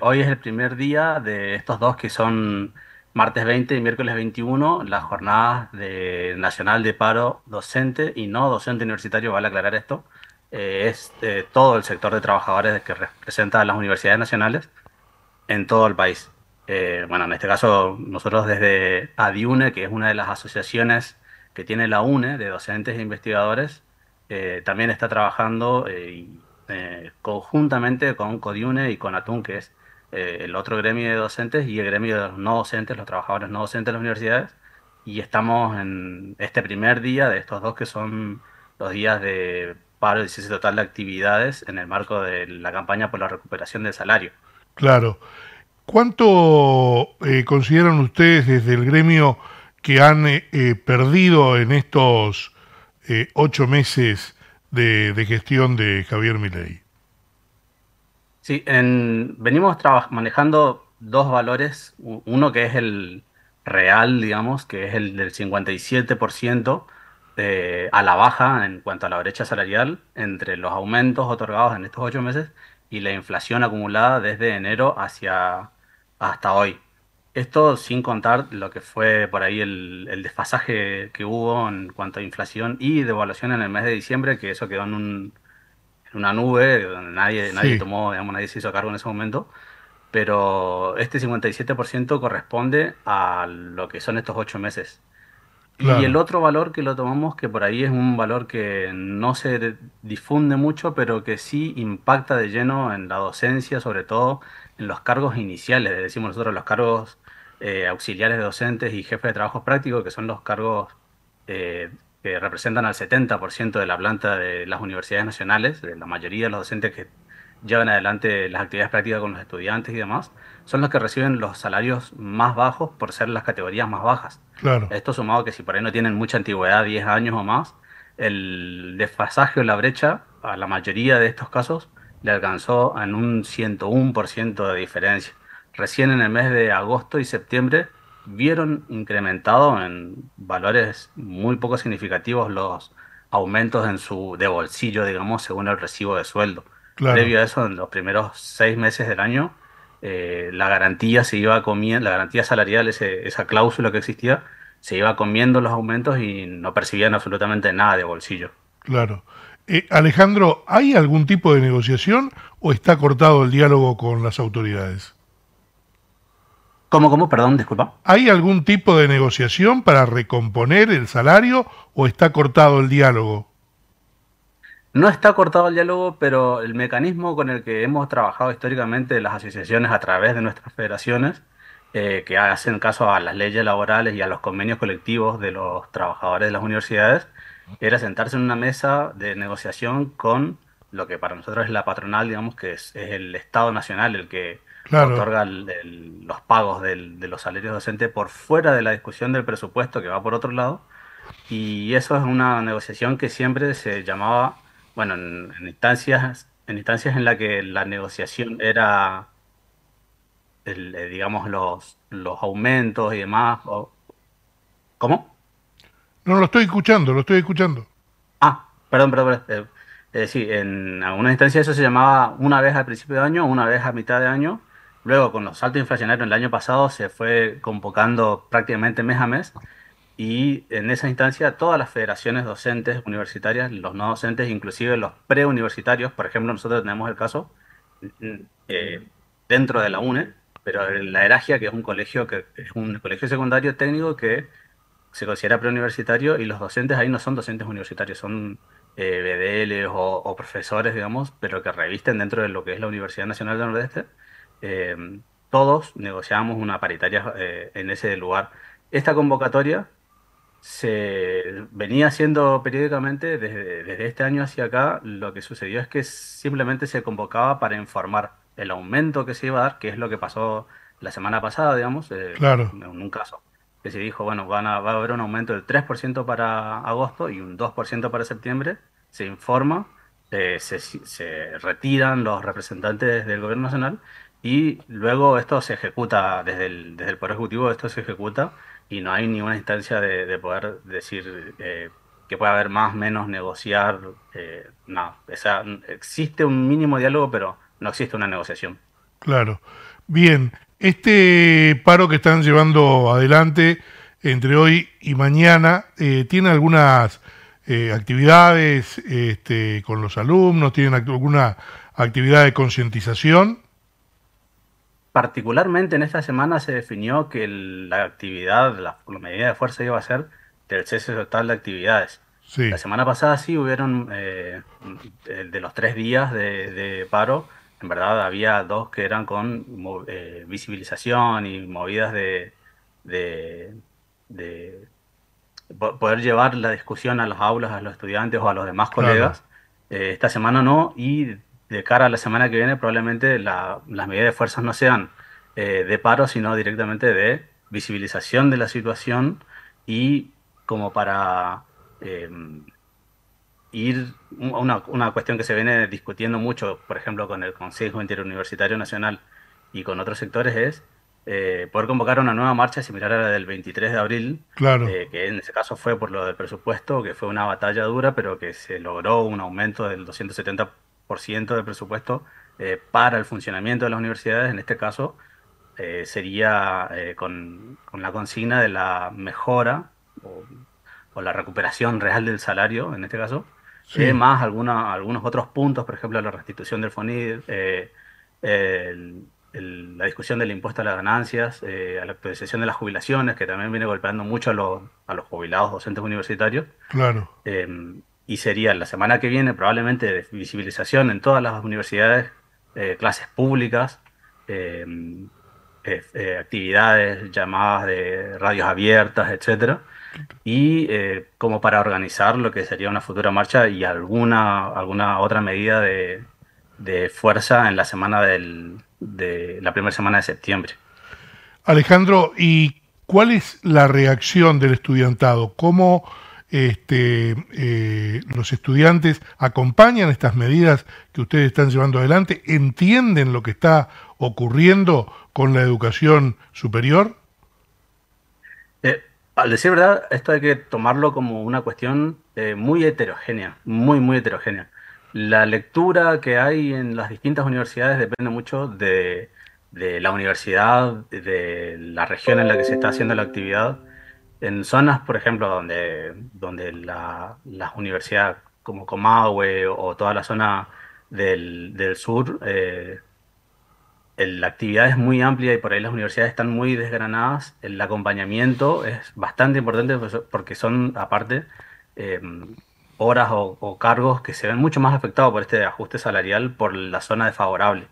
hoy es el primer día de estos dos que son martes 20 y miércoles 21, las jornadas de Nacional de Paro Docente y no docente universitario, vale aclarar esto, eh, es eh, todo el sector de trabajadores que representa las universidades nacionales en todo el país. Eh, bueno, en este caso nosotros desde ADIUNE, que es una de las asociaciones que tiene la UNE de docentes e investigadores, también está trabajando conjuntamente con Codiune y con ATUN, que es eh, el otro gremio de docentes y el gremio de los no docentes, los trabajadores no docentes de las universidades. Y estamos en este primer día de estos dos que son los días de paro y cese total de actividades en el marco de la campaña por la recuperación del salario. Claro. ¿Cuánto eh, consideran ustedes desde el gremio que han eh, perdido en estos ocho meses de, de, gestión de Javier Milei? Sí, en, venimos manejando dos valores, uno que es el real, digamos, que es el del 57% eh, a la baja en cuanto a la brecha salarial entre los aumentos otorgados en estos ocho meses y la inflación acumulada desde enero hacia hasta hoy. Esto sin contar lo que fue por ahí el, desfasaje que hubo en cuanto a inflación y devaluación en el mes de diciembre, que eso quedó en un una nube, nadie, nadie tomó, digamos, nadie se hizo cargo en ese momento, pero este 57% corresponde a lo que son estos ocho meses. Y el otro valor que lo tomamos, que por ahí es un valor que no se difunde mucho, pero que sí impacta de lleno en la docencia, sobre todo en los cargos iniciales, decimos nosotros los cargos eh, auxiliares de docentes y jefes de trabajos prácticos, que son los cargos eh, que representan al 70% de la planta de las universidades nacionales, de la mayoría de los docentes que llevan adelante las actividades prácticas con los estudiantes y demás, son los que reciben los salarios más bajos por ser las categorías más bajas. Claro. Esto sumado a que si por ahí no tienen mucha antigüedad, 10 años o más, el desfasaje o la brecha a la mayoría de estos casos le alcanzó en un 101% de diferencia. Recién en el mes de agosto y septiembre vieron incrementado en valores muy poco significativos los aumentos en su de bolsillo, digamos, según el recibo de sueldo. Previo a eso, en los primeros seis meses del año, eh, la garantía se iba comiendo, la garantía salarial, esa cláusula que existía, se iba comiendo los aumentos y no percibían absolutamente nada de bolsillo. Claro. Eh, Alejandro, ¿hay algún tipo de negociación o está cortado el diálogo con las autoridades? ¿Cómo, cómo? Perdón, disculpa. ¿Hay algún tipo de negociación para recomponer el salario o está cortado el diálogo? No está cortado el diálogo, pero el mecanismo con el que hemos trabajado históricamente las asociaciones a través de nuestras federaciones, eh, que hacen caso a las leyes laborales y a los convenios colectivos de los trabajadores de las universidades, era sentarse en una mesa de negociación con lo que para nosotros es la patronal, digamos que es el Estado Nacional el que claro. otorga los pagos de los salarios docentes por fuera de la discusión del presupuesto que va por otro lado. Y eso es una negociación que siempre se llamaba, bueno, en, instancias en instancias en las que la negociación era, eh, digamos, los, los aumentos y demás. ¿Cómo? No, lo estoy escuchando, lo estoy escuchando. Ah, perdón, perdón, perdón. Eh, eh, en algunas instancias eso se llamaba una vez al principio de año, una vez a mitad de año Luego, con los saltos inflacionarios el año pasado, se fue convocando prácticamente mes a mes y en esa instancia todas las federaciones docentes universitarias, los no docentes, inclusive los preuniversitarios, por ejemplo, nosotros tenemos el caso mm, eh, dentro de la UNE, pero la Eragia, que es un colegio que es un colegio secundario técnico que se considera preuniversitario y los docentes ahí no son docentes universitarios, son eh, BDL o, profesores, digamos, pero que revisten dentro de lo que es la Universidad Nacional del Nordeste Em, todos negociábamos una paritaria eh, en ese lugar. Esta convocatoria se venía haciendo periódicamente desde, este año hacia acá. Lo que sucedió es que simplemente se convocaba para informar el aumento que se iba a dar, que es lo que pasó la semana pasada, digamos, eh, claro. en un caso que se dijo, bueno, va a haber un aumento del 3% para agosto y un 2% para septiembre, se informa, eh, se, se, retiran los representantes del gobierno nacional y luego esto se ejecuta desde el, desde el Poder Ejecutivo, esto se ejecuta y no hay ninguna instancia de, poder decir eh, que pueda haber más, menos, negociar, eh, nada. No. existe un mínimo diálogo, pero no existe una negociación. Claro. Bien, este paro que están llevando adelante entre hoy y mañana eh, tiene algunas actividades este, con los alumnos, tienen alguna actividad de concientización particularmente en esta semana se definió que la actividad, la, medida de fuerza iba a ser del cese total de actividades. La semana pasada sí hubieron, eh, de los tres días de, paro, en verdad había dos que eran con eh, visibilización y movidas de, poder llevar la discusión a las aulas, a los estudiantes o a los demás colegas. Eh, esta semana no, y de cara a la semana que viene probablemente las medidas de fuerzas no sean eh, de paro, sino directamente de visibilización de la situación y como para eh, ir una, una cuestión que se viene discutiendo mucho, por ejemplo, con el Consejo Interuniversitario Nacional y con otros sectores es eh, poder convocar una nueva marcha similar a la del 23 de abril, claro. que en ese caso fue por lo del presupuesto, que fue una batalla dura, pero que se logró un aumento del 270 por ciento de presupuesto eh, para el funcionamiento de las universidades, en este caso eh, sería eh, con, la consigna de la mejora o, la recuperación real del salario, en este caso, sí. más alguna, algunos otros puntos, por ejemplo, la restitución del FONID, la discusión del impuesto a las ganancias, a la actualización de las jubilaciones, que también viene golpeando mucho a los, a los jubilados docentes universitarios. Claro em, y sería la semana que viene probablemente de visibilización en todas las universidades, eh, clases públicas, eh, eh, actividades, llamadas de radios abiertas, etc. y como para organizar lo que sería una futura marcha y alguna, alguna otra medida de, fuerza en la semana del, de la primera semana de septiembre. Alejandro, ¿y cuál es la reacción del estudiantado? ¿Cómo este, eh, los estudiantes acompañan estas medidas que ustedes están llevando adelante, entienden lo que está ocurriendo con la educación superior? Eh, al decir verdad, esto hay que tomarlo como una cuestión eh, muy heterogénea, muy, muy heterogénea. La lectura que hay en las distintas universidades depende mucho de la universidad, de la región en la que se está haciendo la actividad en zonas, por ejemplo, donde, donde las universidades como Comahue o, toda la zona del, sur, eh, la actividad es muy amplia y por ahí las universidades están muy desgranadas. El acompañamiento es bastante importante pues, porque son, aparte, em, horas o, cargos que se ven mucho más afectados por este ajuste salarial por la zona desfavorable.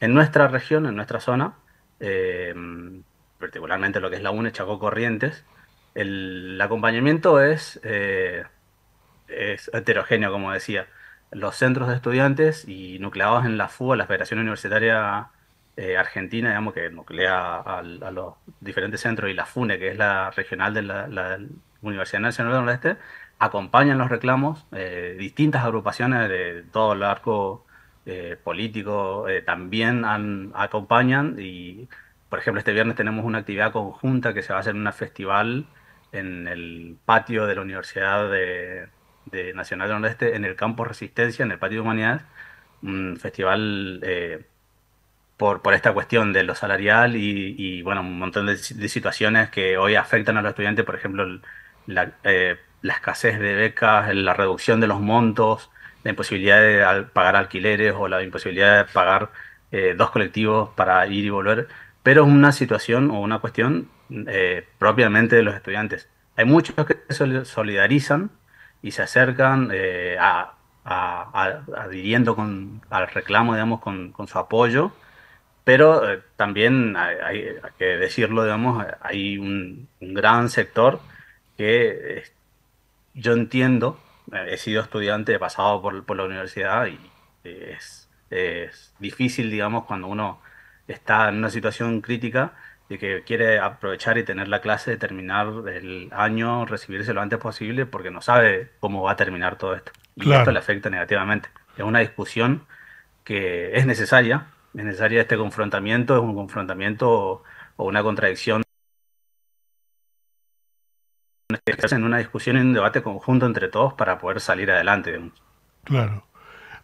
En nuestra región, en nuestra zona, em, particularmente lo que es la UNE Chaco Corrientes, el acompañamiento es, eh, es heterogéneo, como decía. Los centros de estudiantes y nucleados en la FUA, la Federación Universitaria eh, Argentina, digamos, que nuclea a, los diferentes centros, y la FUNE, que es la regional de la, Universidad Nacional del Noreste, acompañan los reclamos, eh, distintas agrupaciones de todo el arco político también han, acompañan y, por ejemplo, este viernes tenemos una actividad conjunta que se va a hacer en un festival en el patio de la Universidad de, de Nacional del Nordeste, en el campo Resistencia, en el patio de Humanidades, un festival eh, por, por esta cuestión de lo salarial y, bueno, un montón de, situaciones que hoy afectan a los estudiantes, por ejemplo, eh, la, escasez de becas, la reducción de los montos, la imposibilidad de pagar alquileres o la imposibilidad de pagar eh, dos colectivos para ir y volver, pero es una situación o una cuestión eh, propiamente de los estudiantes. Hay muchos que se solidarizan y se acercan eh, a, a, adhiriendo al reclamo, digamos, con, con su apoyo, pero eh, también hay, que decirlo, digamos, hay un, gran sector que yo entiendo, he sido estudiante, he pasado por, la universidad y es, es difícil, digamos, cuando uno está en una situación crítica, de que quiere aprovechar y tener la clase, de terminar el año, recibirse lo antes posible, porque no sabe cómo va a terminar todo esto. Y esto le afecta negativamente. Es una discusión que es necesaria, es necesaria este confrontamiento, es un confrontamiento o una contradicción en una discusión, en un debate conjunto entre todos para poder salir adelante. Claro.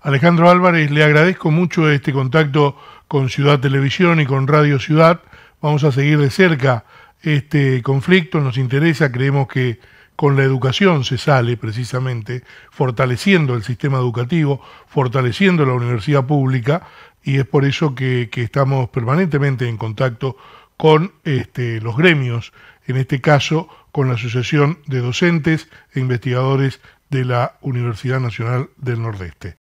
Alejandro Álvarez, le agradezco mucho este contacto con Ciudad Televisión y con Radio Ciudad. Vamos a seguir de cerca este conflicto, nos interesa, creemos que con la educación se sale precisamente, fortaleciendo el sistema educativo, fortaleciendo la universidad pública, y es por eso que, estamos permanentemente en contacto con este, los gremios, en este caso con la Asociación de Docentes e Investigadores de la Universidad Nacional del Nordeste.